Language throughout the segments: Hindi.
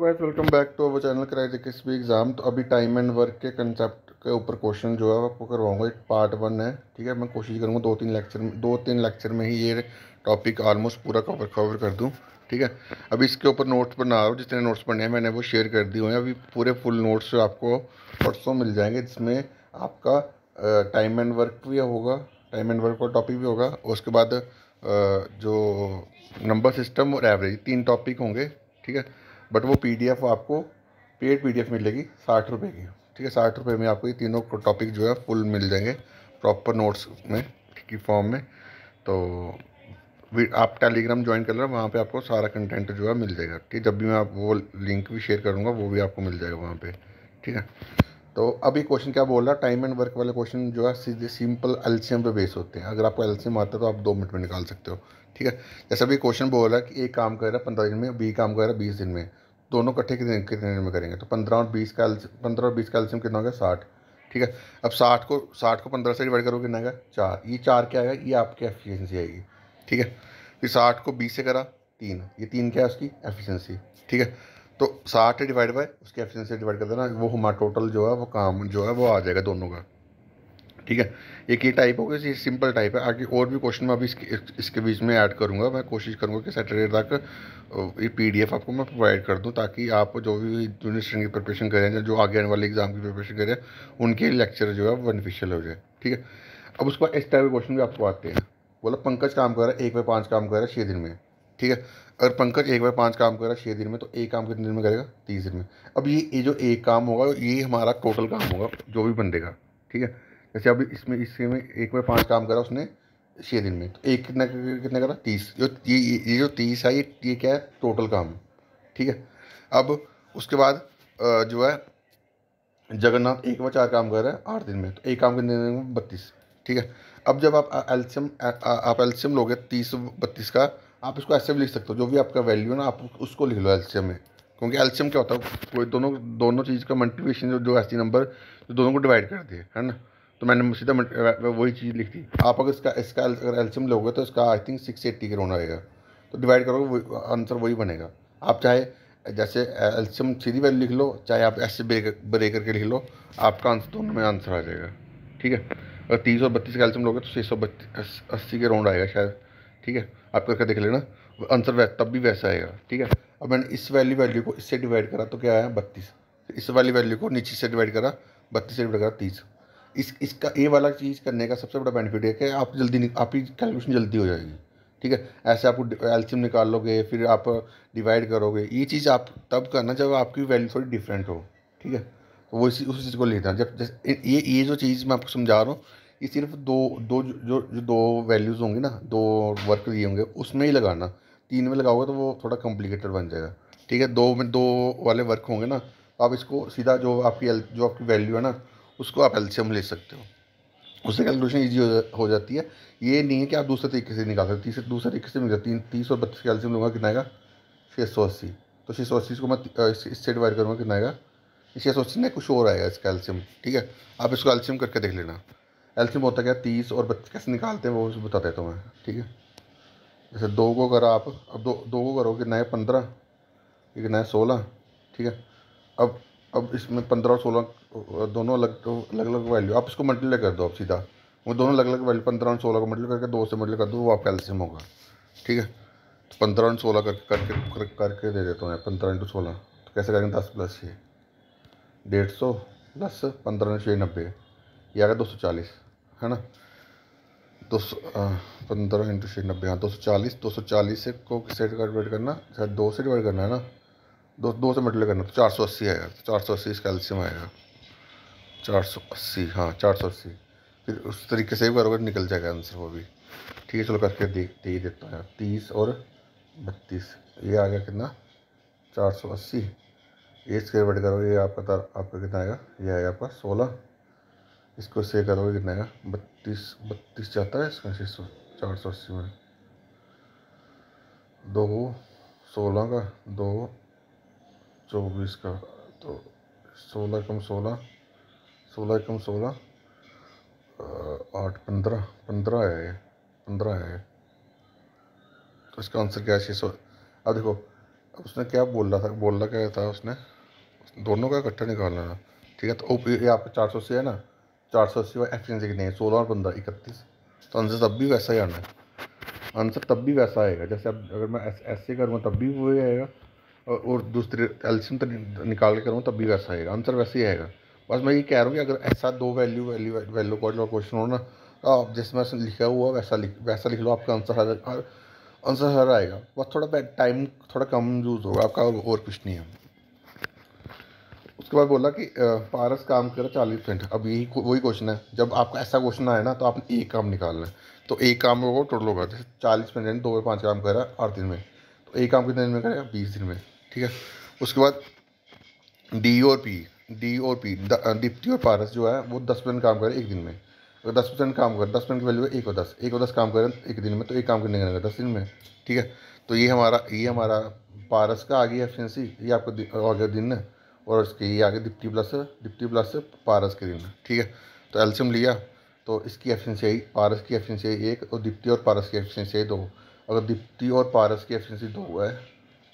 guys welcome back to our channel कराई किस भी एग्ज़ाम तो अभी टाइम एंड वर्क के कंसेप्ट के ऊपर क्वेश्चन जो है आपको करवाऊंगा एक पार्ट वन है ठीक है मैं कोशिश करूंगा दो तीन लेक्चर में दो तीन लेक्चर में ही ये टॉपिक ऑलमोस्ट पूरा कवर कवर कर दूं ठीक है अभी इसके ऊपर नोट्स बना रहा हूँ जितने नोट्स बने हैं मैंने वो शेयर कर दिए हुए हैं अभी पूरे फुल नोट्स आपको परसों मिल जाएंगे जिसमें आपका टाइम एंड वर्क भी होगा टाइम एंड वर्क का टॉपिक भी होगा उसके बाद जो नंबर सिस्टम और एवरेज तीन टॉपिक होंगे ठीक है बट वो पी आपको पेड पी मिलेगी साठ रुपये की ठीक है साठ रुपये में आपको ये तीनों टॉपिक जो है फुल मिल जाएंगे प्रॉपर नोट्स में की फॉर्म में तो आप टेलीग्राम ज्वाइन कर लो वहाँ पे आपको सारा कंटेंट जो है मिल जाएगा ठीक है जब भी मैं आप वो लिंक भी शेयर करूँगा वो भी आपको मिल जाएगा वहाँ पे ठीक है तो अभी क्वेश्चन क्या बोल रहा है टाइम एंड वर्क वाले क्वेश्चन जो है सीधे सिंपल एल्शियम पे बेस होते हैं अगर आपको एल्शियम आता है तो आप दो मिनट में निकाल सकते हो ठीक है जैसे अभी क्वेश्चन बोल रहा है कि एक काम कर रहा है पंद्रह दिन में बी काम कर रहा है बीस दिन में दोनों इकट्ठे कितने कितने दिन में करेंगे तो पंद्रह और बीस का पंद्रह और बीस का एल्शियम कितना होगा साठ ठीक है अब साठ को साठ को पंद्रह से डिवाइड करोगे कितना आएगा चार ये चार क्या आएगा ये आपकी एफिशियंसी आएगी ठीक है फिर साठ को बीस से करा तीन ये तीन क्या है उसकी एफिशियंसी ठीक है तो साठ डिवाइड बाय उसकी एफिशिएंसी से डिवाइड कर देना वो हमारा टोटल जो है वो काम जो है वो आ जाएगा दोनों का ठीक है एक ये टाइप हो गया ये सिंपल टाइप है आगे और भी क्वेश्चन मैं अभी इसके इसके बीच में ऐड करूँगा मैं कोशिश करूँगा कि सैटरडे तक ये पीडीएफ आपको मैं प्रोवाइड कर दूँ ताकि आप जो भी यूनिवर्सिटी की प्रिपरेशन करें या जो आगे आने वाले एग्जाम की प्रिपरेशन करें उनके लेक्चर जो है बेनिफिशियल हो जाए ठीक है अब उसके बाद इस टाइप के क्वेश्चन भी आपको आते हैं बोला पंकज काम कर रहा है एक बाय पाँच काम कर रहा है छः दिन में ठीक है अगर पंकज एक बार पाँच काम कर रहा है छः दिन में तो एक काम कितने दिन में करेगा तीस दिन में अब ये ये जो एक काम होगा ये हमारा टोटल काम होगा जो भी बन देगा ठीक है जैसे अभी इसमें इससे में एक बार पाँच काम करा उसने छः दिन में तो एक कितना कितना करा तीस जो ये ये जो तीस है ये ये क्या है टोटल काम ठीक है अब उसके बाद जो है जगन्नाथ एक बार चार काम कर रहे हैं आठ दिन में तो एक काम कितने दिन में बत्तीस ठीक है अब जब आप एल्शियम आप एल्शियम लोगे तीस बत्तीस का आप इसको ऐसे भी लिख सकते हो जो भी आपका वैल्यू है ना आप उसको लिख लो एल्शियम में क्योंकि एल्शियम क्या होता है कोई दोनों दोनों चीज़ का मल्टीप्लिकेशन जो ऐसी नंबर जो दोनों को डिवाइड कर दिए है ना तो मैंने सीधा वही चीज़ लिख दी आप अगर इसका इसका अगर एल्शियम लोगे तो इसका आई थिंक सिक्स एट्टी का रोना रहेगा तो डिवाइड करोगे आंसर वही बनेगा आप चाहे जैसे एल्शियम सीधी वैल्यू लिख लो चाहे आप ऐसे ब्रेक करके लिख लो आपका आंसर दोनों में आंसर आ जाएगा ठीक है अगर तीस और बत्तीस का एल्शियम लोगे तो छः सौ बत्तीस अस्सी के राउंड आएगा शायद ठीक है आप करके देख लेना आंसर तब भी वैसा आएगा ठीक है अब मैंने इस वाली वैल्यू को इससे डिवाइड करा तो क्या आया बत्तीस तो इस वाली वैल्यू को नीचे से डिवाइड करा बत्तीस से डिवाइड करा तीस इस इसका ए वाला चीज़ करने का सबसे बड़ा बेनिफिट है कि आप जल्दी आपकी कैलकुलेशन जल्दी हो जाएगी ठीक है ऐसे आप एल्सियम निकाल लोगे फिर आप डिवाइड करोगे ये चीज़ आप तब करना जब आपकी वैल्यू थोड़ी डिफरेंट हो ठीक है तो वो इसी उस चीज़ को लेना जब ये ये जो चीज़ मैं आपको समझा रहा हूँ ये सिर्फ दो दो जो जो दो वैल्यूज़ होंगी ना दो वर्क दिए होंगे उसमें ही लगाना तीन में लगाओगे तो वो थोड़ा कॉम्प्लिकेटेड बन जाएगा ठीक है दो में दो वाले वर्क होंगे ना तो आप इसको सीधा जो आपकी एल जो आपकी वैल्यू है ना उसको आप एल्शियम ले सकते हो उससे कैलकुलेशन ईजी हो, जा, हो जाती है ये नहीं है कि आप दूसरे तरीके से निकाल सकते तीसरे दूसरे तरीके से मिल तीन तीस और बत्तीस कैल्शियम लूँगा कितना आएगा छः सौ अस्सी तो छः सौ अस्सी को मैं इससे डिवाइड करूँगा कितना आएगा छः सौ अस्सी ना कुछ और आएगा इस कैल्शियम ठीक है आप इसको कैल्शियम करके देख लेना एल्शियम होता क्या तीस और बच्चे कैसे निकालते हैं वो बता देता हूँ मैं ठीक है जैसे दो को करा आप अब दो दो को कि नए पंद्रह एक नए सोलह ठीक है अब अब इसमें पंद्रह और सोलह दोनों अलग अलग अलग वैल्यू आप इसको मल्टीप्लाई कर दो आप सीधा वो दोनों अलग अलग वैल्यू पंद्रह और सोलह को मल्टीप्लाई करके दो से मल्टीप्लाई कर दो वो आपका एलसीएम होगा ठीक है तो पंद्रह और सोलह करके करके करके दे देता हूँ पंद्रह इंटू सोलह तो कैसे करेंगे दस प्लस छः डेढ़ सौ प्लस पंद्रह छः नब्बे या गया दो सौ चालीस है ना दो सौ पंद्रह इंटू छः नब्बे हाँ दो सौ चालीस दो सौ चालीस से को किससे डिवाइड करना शायद दो से डिवाइड करना है ना दो दो से मल्टीप्लाई करना तो चार सौ अस्सी आएगा तो चार सौ अस्सी इसका एल्शियम आएगा चार सौ अस्सी हाँ चार सौ अस्सी फिर उस तरीके से भी करोगे निकल जाएगा आंसर वो भी ठीक है चलो करके दे दे ही देता है तीस और बत्तीस ये आ गया कितना चार सौ अस्सी ये इसके वर्ड करोगे ये आपका आपका कितना आएगा ये आएगा आपका सोलह इसको से करोगे कितने का बत्तीस बत्तीस जाता है इसमें सौ चार सौ अस्सी में दो सोलह का दो चौबीस का तो सोलह कम सोलह सोलह कम सोलह आठ पंद्रह पंद्रह है पंद्रह है तो इसका आंसर क्या है छः सौ अब देखो अब उसने क्या बोल रहा था बोल रहा क्या था उसने दोनों का इकट्ठा निकालना ठीक है तो ओ ये आपका चार सौ से है ना चार सौ अस्सी एक्सचेंज नहीं सोलह और पंद्रह इकतीस तो आंसर तब भी वैसा ही आना है आंसर तब भी वैसा आएगा जैसे अब अगर मैं ऐसे करूँगा तब भी वही आएगा और, और दूसरे एल्शियम तक तो निकाल के करूँगा तब भी वैसा आएगा आंसर तो वैसे ही आएगा बस मैं ये कह रहा हूँ कि अगर ऐसा दो वैल्यू वैल्यू वैल्यू का क्वेश्चन हो ना तो आप जिसमें लिखा हुआ वैसा लिख वैसा लिख लो आपका आंसर हर आंसर हर आएगा बस थोड़ा टाइम थोड़ा कम यूज़ होगा आपका और कुछ नहीं है उसके बाद बोला कि पारस काम करे चालीस परसेंट अब यही वही क्वेश्चन है जब आपका ऐसा क्वेश्चन आए ना तो आपने एक काम निकालना है तो एक काम होगा टोटल होगा जैसे चालीस परसेंट दो पाँच काम करा आठ दिन में तो एक काम कितने दिन में करेगा बीस दिन में ठीक है उसके बाद डी और पी डी और पी दीप्ति और पारस जो है वो दस परसेंट काम करे एक दिन में अगर दस परसेंट काम करें दस परसेंट की वैल्यू है एक और दस एक और दस काम करें एक दिन में तो एक काम करने का दस दिन में ठीक है तो ये हमारा ये हमारा पारस का आ गया एफिशेंसी ये आपको आ गया दिन है और उसके ये आगे दिप्टी प्लस डिप्टी प्लस पारस क्रीम ठीक है तो एल्शियम लिया तो इसकी एफिशियंसी आई पारस की एफिशिएंसी एक और दिप्टी और पारस की एफिशिएंसी दो अगर दिप्टी और पारस की एफिशियंसी दो है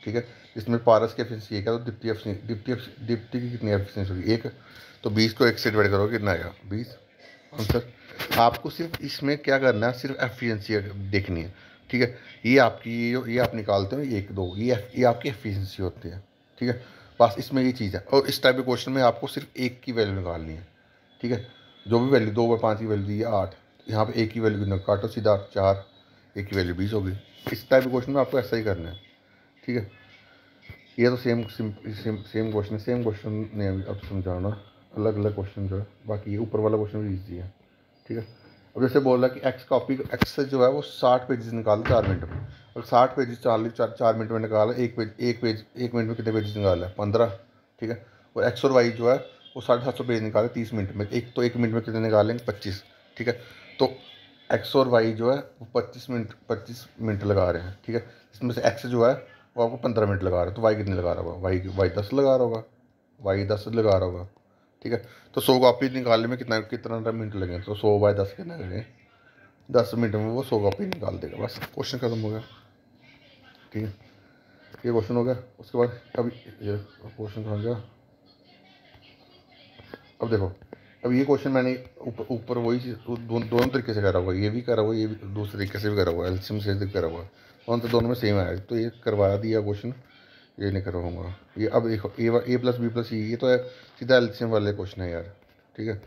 ठीक है इसमें पारस की एफिशियंसी एक है तो डिप्टी दिप्टी दिप्टी की कितनी एफिशियंसी होगी एक तो बीस को एक से डिवाइड करोगे कितना आएगा बीस आंसर आपको सिर्फ इसमें क्या करना है सिर्फ एफिशियंसी देखनी है ठीक है ये आपकी ये आप निकालते हो एक दो ये ये आपकी एफिशियंसी होती है ठीक है बस इसमें ये चीज़ है और इस टाइप के क्वेश्चन में आपको सिर्फ एक की वैल्यू निकालनी है ठीक है जो भी वैल्यू दो बाय पाँच की वैल्यू दी है आठ यहाँ पर एक की वैल्यू काटो सीधा चार एक की वैल्यू बीस होगी इस टाइप के क्वेश्चन में आपको ऐसा ही करना है ठीक है ये तो सेम सेम सेम क्वेश्चन है सेम क्वेश्चन ने अब समझाना अलग अलग क्वेश्चन जो है बाकी ये ऊपर वाला क्वेश्चन भी ईजी है ठीक है अब जैसे बोल रहा है कि एक्स कॉपी एक्स से जो है वो साठ पेजेस निकालो चार मिनट में और साठ पेज चालीस चार चार मिनट में निकाला एक पेज एक पेज एक मिनट में कितने पेजेस निकाला है पंद्रह ठीक है और एक्स और वाई जो है वो साढ़े सात सौ पेज निकाले तीस मिनट में एक तो एक मिनट में कितने निकालेंगे पच्चीस ठीक है तो एक्स और वाई जो है वो पच्चीस मिनट पच्चीस मिनट लगा रहे हैं ठीक है इसमें से एक्स जो है वो आपको पंद्रह मिनट लगा रहा है तो वाई कितने लगा रहा होगा वाई वाई दस लगा रहा होगा वाई दस लगा रहा होगा ठीक है तो सौ कॉपी निकालने में कितना कितना मिनट लगेंगे तो सौ बाई दस कितना लगेंगे दस मिनट में वो सौ कॉपी निकाल देगा बस क्वेश्चन खत्म हो गया ठीक है ये क्वेश्चन हो गया उसके बाद अब ये क्वेश्चन समझ गया अब देखो अब ये क्वेश्चन मैंने ऊपर ऊपर वही चीज़ दोनों दोनों तरीके से करा हुआ ये भी करा हुआ ये भी दूसरे तरीके से भी करा हुआ एल्शियम से भी करा हुआ और तो दोनों में सेम आया तो ये करवा दिया क्वेश्चन ये नहीं करवाऊंगा ये अब देखो A A plus B plus ये तो है सीधा एल्शियम वाले क्वेश्चन है यार ठीक है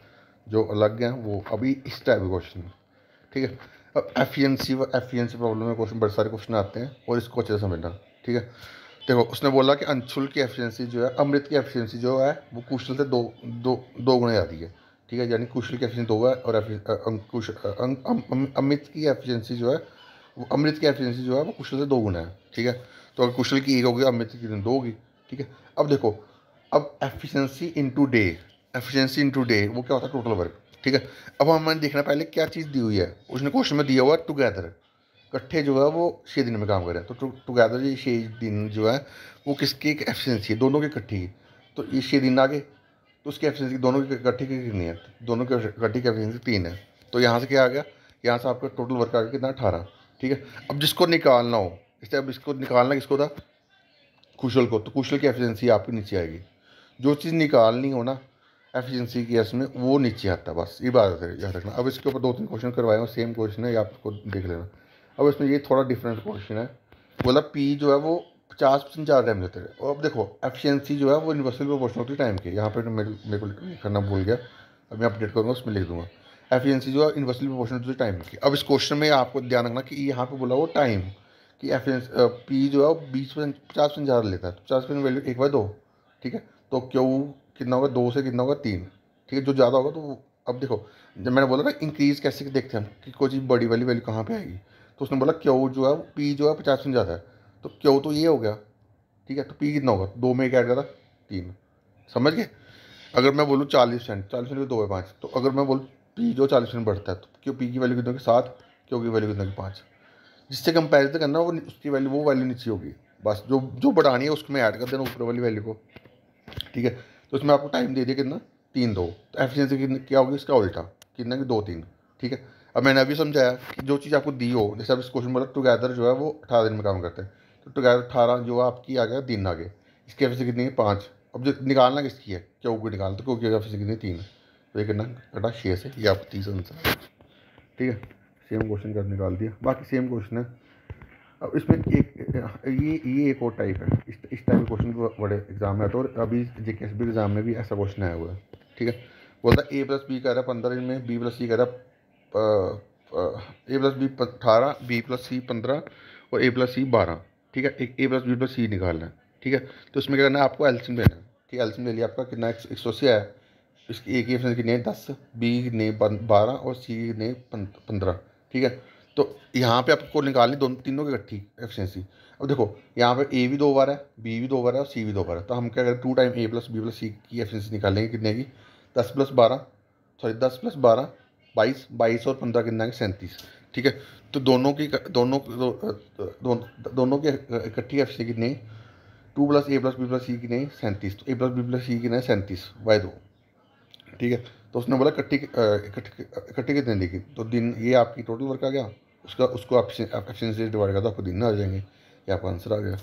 जो अलग हैं वो अभी इस टाइप के क्वेश्चन ठीक है अब efficiency F e e problem में क्वेश्चन बड़े सारे क्वेश्चन आते हैं और इसको अच्छे से समझना ठीक है देखो उसने बोला कि अंशुल की एफिशिएंसी e जो है अमृत की एफिशिएंसी जो है वो कुशल से दो दो दो गुणे आती है ठीक है यानी कुशल की एफिशिएंसी दो है और अंकुश अं- अमित की एफिशिएंसी जो है वो अमृत की एफिशिएंसी जो है वो कुशल से दो गुना है ठीक है तो अगर कुशल की एक होगी अमृत की दो होगी ठीक है अब देखो अब efficiency into day efficiency into day वो क्या होता है टोटल वर्क ठीक है अब हमें देखना पहले क्या चीज़ दी हुई है उसने क्वेश्चन में दिया हुआ टुगेदर इकट्ठे जो है वो छः दिन में काम करें तो टुगेदर ये छः दिन जो है वो किसकी एक एफिशेंसी है दोनों की इकट्ठी है तो ये छः दिन आगे तो उसकी एफिशेंसी दोनों की इकट्ठी की कितनी है दोनों की इकट्ठी की एफिशेंसी तीन है तो यहाँ से क्या आ गया यहाँ से आपका टोटल वर्क आ गया कितना अठारह ठीक है अब जिसको निकालना हो इससे अब इसको निकालना किसको था कुशल को तो कुशल की एफिशेंसी आपकी नीचे आएगी जो चीज़ निकालनी हो ना एफिशिएंसी की एस में वो नीचे आता बस ये बात याद रखना अब इसके ऊपर दो तीन क्वेश्चन करवाए हूँ सेम क्वेश्चन है ये आपको देख लेना अब इसमें ये थोड़ा डिफरेंट क्वेश्चन है बोला मतलब पी जो है वो पचास परसेंट ज़्यादा टाइम लेते रहे और अब देखो एफिशिएंसी जो है वो यूनिवर्सल प्रोपोर्शनल होती है टाइम के यहाँ पर तो मेरे को करना भूल गया अब मैं अपडेट करूँगा उसमें लिख दूँगा एफिशिएंसी जो है यूनिवर्सल प्रोपोर्शनल होती है टाइम की अब इस क्वेश्चन में आपको ध्यान रखना कि यहाँ पर बोला वो टाइम कि एफिशिएंसी पी जो है वो बीस परसेंट पचास परसेंट ज़्यादा लेता है पचास परसेंट वैल्यू एक बार दो ठीक है तो क्यू कितना होगा दो से कितना होगा तीन ठीक है जो ज़्यादा होगा तो अब देखो जब मैंने बोला ना इंक्रीज़ कैसे देखते हैं कि कोई चीज़ बड़ी वाली वैल्यू कहाँ पे आएगी तो उसने बोला क्यों जो है पी जो है पचास ज़्यादा है तो क्यों तो ये हो गया ठीक है तो पी कितना होगा दो में एक ऐड करा तीन समझ गए अगर मैं बोलूँ चालीस सेंट चालीस सेंट दो है पाँच तो अगर मैं बोलूँ पी जो चालीस सेंट बढ़ता है तो क्यों पी की वैल्यू कितनी होगी सात क्यों की वैल्यू कितनी होगी पाँच जिससे कंपेरिजन करना वो उसकी वैल्यू वो वैल्यू नीचे होगी बस जो जो बढ़ानी है उसमें ऐड कर देना ऊपर वाली वैल्यू को ठीक है तो उसमें आपको टाइम दे दिया कितना तीन दो तो एफिशिएंसी कितनी क्या होगी इसका उल्टा कितना कि दो तीन ठीक है अब मैंने अभी समझाया कि जो चीज़ आपको दी हो जैसे आप इस क्वेश्चन मतलब टुगेदर जो है वो अठारह दिन में काम करते हैं तो टुगेदर अठारह जो है आपकी आ गया तीन आ गए इसकी एफिशिएंसी कितनी है पाँच अब जो निकालना किसकी है क्यों को निकालना तो क्योंकि एफिशिएंसी कितनी तीन है तो ये कितना कटा छः से ये आपको तीस आंसर ठीक है सेम क्वेश्चन कर निकाल दिया बाकी सेम क्वेश्चन है अब इसमें एक ये ये एक और टाइप है इस इस टाइप के क्वेश्चन बड़े एग्जाम में आते और अभी जे के एस बी एग्जाम में भी ऐसा क्वेश्चन आया हुआ है ठीक है बोलता है ए प्लस बी कह रहा है पंद्रह इनमें बी प्लस सी कह रहा ए प्लस बी अठारह बी प्लस सी पंद्रह और ए प्लस सी बारह ठीक है एक A plus B plus C निकालना है ठीक है तो इसमें क्या करना है आपको एल्सम लेना है ठीक है एल्सिम ले लिया आपका कितना एक सौ अस्सी आया इसकी ए की कितनी है दस बी ने बारह और सी ने पंद्रह ठीक है तो यहाँ पे आपको निकालनी दोनों तीनों की इकट्ठी एफिशिएंसी अब देखो यहाँ पे ए भी दो बार है बी भी दो बार है और सी भी दो बार है तो हम क्या करें two time A plus B plus C की एफिशिएंसी निकालेंगे कितने की दस प्लस बारह सॉरी दस प्लस बारह बाईस बाईस और पंद्रह कितना आएंगे सैंतीस ठीक है तो दोनों की दोनों दो, दो, दोनों की इकट्ठी एफिशिएंसी कितनी two plus A plus B plus C कितनी सैंतीस तो A plus B plus C कितने सैंतीस बाई दो ठीक है तो उसने बोला इकट्ठी इकट्ठी कितने देखी तो दिन ये आपकी टोटल वर्क आ गया उसका उसको ऑप्शन से डिवाइड करता आपको दिन आ जाएंगे ये आपका आंसर आ गया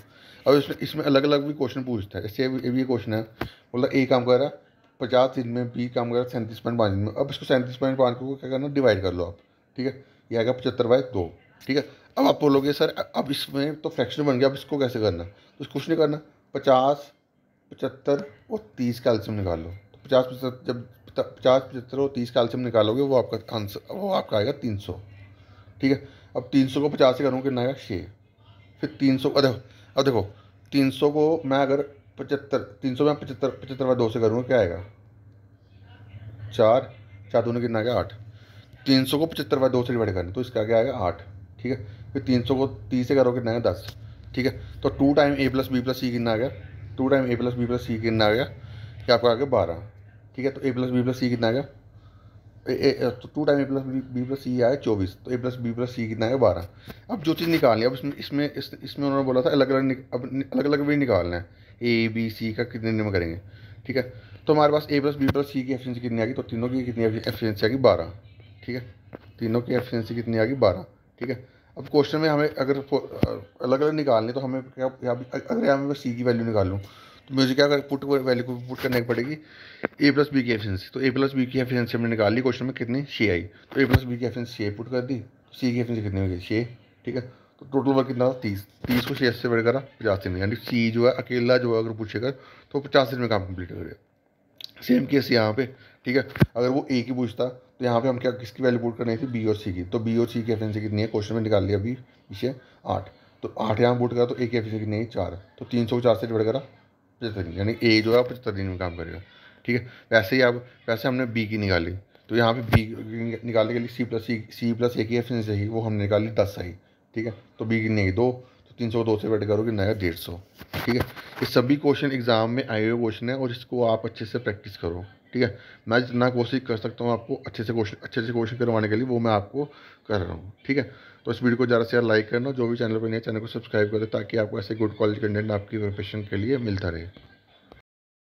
अब इसमें इसमें अलग अलग भी क्वेश्चन पूछता है जैसे ये भी क्वेश्चन है बोला ए काम कर रहा है पचास दिन में बी काम कर रहा है सैंतीस पॉइंट पाँच दिन में अब इसको सैंतीस पॉइंट पाँच को क्या करना डिवाइड कर लो आप ठीक है ये आएगा पचहत्तर बाय दो ठीक है अब आप बोलोगे सर अब इसमें तो फ्रैक्शन बन गया अब इसको कैसे करना तो कुछ नहीं करना पचास पचहत्तर और तीस का एल्शियम निकाल लो तो पचास पचहत्तर जब पचास पचहत्तर और तीस का एल्शियम निकालोगे वो आपका आंसर वो आपका आएगा तीन सौ ठीक है अब तीन सौ को पचास से करूँ कितना आएगा छः फिर तीन सौ देखो अब देखो तीन सौ को मैं अगर पचहत्तर तीन सौ में पचहत्तर पचहत्तर में दो से करूँगा क्या आएगा चार चार दोनों कितना आएगा आठ तीन सौ को पचहत्तर बाय दो से डिवाइड करना तो इसका क्या आएगा आठ ठीक है फिर तीन सौ को तीस से करो कितना आएगा दस ठीक है तो two time A plus B plus C कितना आ गया two time A plus B plus C कितना आ गया क्या आपका आ गया बारह ठीक है तो A plus B plus C कितना आ गया तो two time A plus B plus C आया चौबीस तो A plus B plus C कितना है बारह अब जो चीज़ निकालनी है अब इसमें इसमें इसमें उन्होंने बोला था अलग अलग अब अलग अलग भी निकालना है ए बी सी का कितने दिन में करेंगे ठीक है तो हमारे पास A plus B plus C की एफिशिएंसी कितनी आएगी तो तीनों की कितनी एफिशिएंसी आएगी बारह ठीक है तीनों की एफिशिएंसी कितनी आएगी बारह ठीक है अब क्वेश्चन में हमें अगर अलग अलग निकालने तो हमें क्या अगर यहाँ मैं सी की वैल्यू निकालूँ तो मुझे क्या पुट वैल्यू को पुट करने की पड़ेगी ए प्लस बी की एफिशिएंसी तो ए प्लस बी की एफिशिएंसी हमने निकाल ली क्वेश्चन में कितनी छे आई तो ए प्लस बी की एफिशिएंसी छः पुट कर दी सी की एफिशिएंसी कितनी हो गई छः ठीक है तो टोटल वर्क कितना था तीस तीस को छः से बढ़ करा पचास दिन यानी सी जो है अकेला जो है अगर पूछेगा तो पचास दिन में काम कंप्लीट करेगा सेम केस यहाँ पे ठीक है अगर वो ए की पूछता तो यहाँ पे हम क्या किसकी वैल्यू पुट करनी थी बी और सी की तो बी और सी की एफिशिएंसी कितनी है क्वेश्चन में निकाल लिया अभी पीछे आठ तो आठ यहाँ पुट करा तो ए की एफिशिएंसी कितनी है चार तो तीन सौ चार से डिवाइड करा पचहत्तर दिन यानी ए जो है पचहत्तर दिन में काम करेगा ठीक है वैसे ही आप वैसे हमने बी की निकाली तो यहाँ पे बी निकालने के लिए सी प्लस सी सी प्लस ए की से ही वो हमने निकाली दस आई ठीक है तो बी की नहीं दो तो तीन सौ दो से बैठ करोगे नया डेढ़ सौ ठीक है ये सभी क्वेश्चन एग्जाम में आए हुए क्वेश्चन है और इसको आप अच्छे से प्रैक्टिस करो ठीक है मैं जितना कोशिश कर सकता हूँ आपको अच्छे से क्वेश्चन अच्छे से क्वेश्चन करवाने के लिए वो मैं आपको कर रहा हूँ ठीक है तो इस वीडियो को ज़्यादा से ज़्यादा लाइक करना जो भी चैनल पर नए चैनल को सब्सक्राइब करें ताकि आपको ऐसे गुड क्वालिटी कंटेंट आपकी प्रोफेशन के लिए मिलता रहे